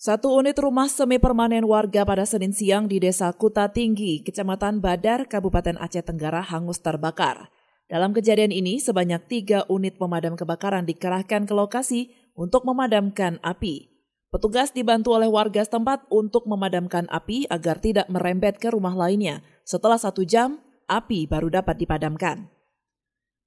Satu unit rumah semi permanen warga pada Senin siang di Desa Kuta Tinggi, Kecamatan Badar, Kabupaten Aceh Tenggara hangus terbakar. Dalam kejadian ini, sebanyak tiga unit pemadam kebakaran dikerahkan ke lokasi untuk memadamkan api. Petugas dibantu oleh warga setempat untuk memadamkan api agar tidak merembet ke rumah lainnya. Setelah satu jam, api baru dapat dipadamkan.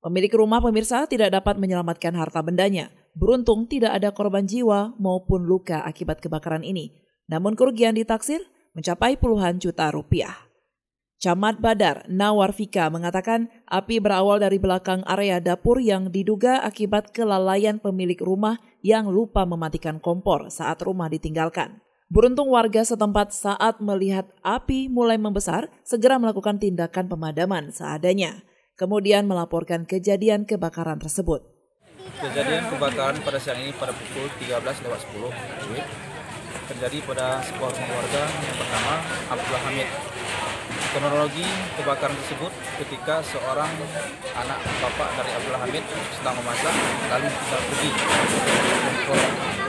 Pemilik rumah pemirsa tidak dapat menyelamatkan harta bendanya. Beruntung tidak ada korban jiwa maupun luka akibat kebakaran ini. Namun kerugian ditaksir mencapai puluhan juta rupiah. Camat Badar Nawar Fika mengatakan api berawal dari belakang area dapur yang diduga akibat kelalaian pemilik rumah yang lupa mematikan kompor saat rumah ditinggalkan. Beruntung warga setempat saat melihat api mulai membesar segera melakukan tindakan pemadaman seadanya, kemudian melaporkan kejadian kebakaran tersebut. Kejadian kebakaran pada siang ini pada pukul 13.10 WIB terjadi pada sebuah rumah warga yang pertama Abdullah Hamid. Kronologi kebakaran tersebut ketika seorang anak bapak dari Abdullah Hamid sedang memasak lalu bisa pergi untuk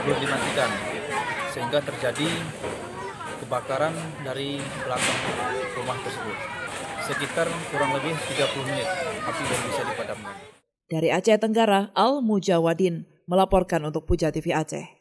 belum dimatikan sehingga terjadi kebakaran dari belakang rumah tersebut. Sekitar kurang lebih 30 menit api belum bisa dipadamkan. Dari Aceh Tenggara, Al Mujawadin melaporkan untuk Puja TV Aceh.